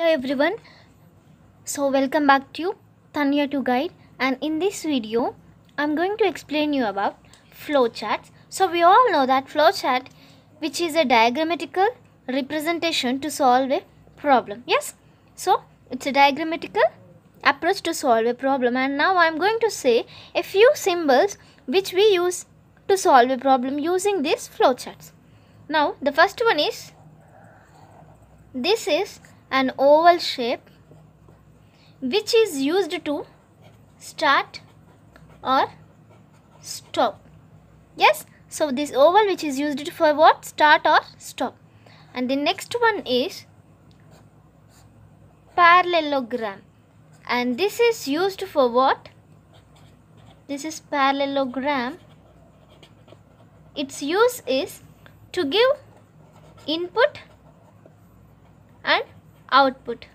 Hello everyone. So welcome back to Tanya to Guide and in this video I'm going to explain you about flowcharts. So we all know that flowchart which is a diagrammatical representation to solve a problem. Yes. So it's a diagrammatical approach to solve a problem and now I'm going to say a few symbols which we use to solve a problem using these flowcharts. Now the first one is this is an oval shape which is used to start or stop. Yes, so this oval which is used for what? Start or stop. And the next one is parallelogram. And this is used for what? This is parallelogram. Its use is to give input output.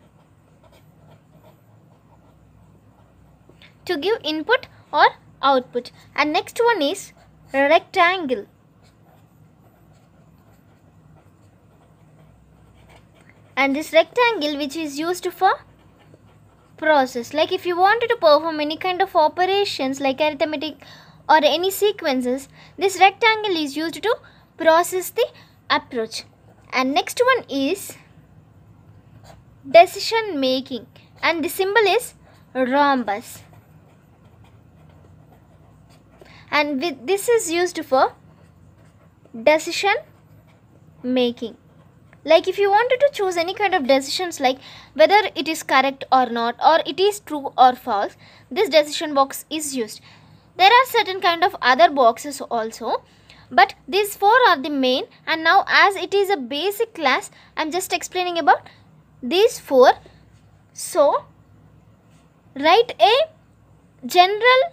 To give input or output. And next one is rectangle. And this rectangle which is used for process. Like if you wanted to perform any kind of operations like arithmetic or any sequences, this rectangle is used to process the approach. And next one is decision making and the symbol is rhombus and with, this is used for decision making like if you wanted to choose any kind of decisions like whether it is correct or not or it is true or false this decision box is used there are certain kind of other boxes also but these four are the main and now as it is a basic class i'm just explaining about these four. So, write a general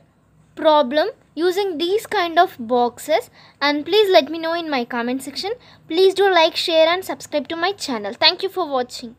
problem using these kind of boxes and please let me know in my comment section. Please do like, share and subscribe to my channel. Thank you for watching.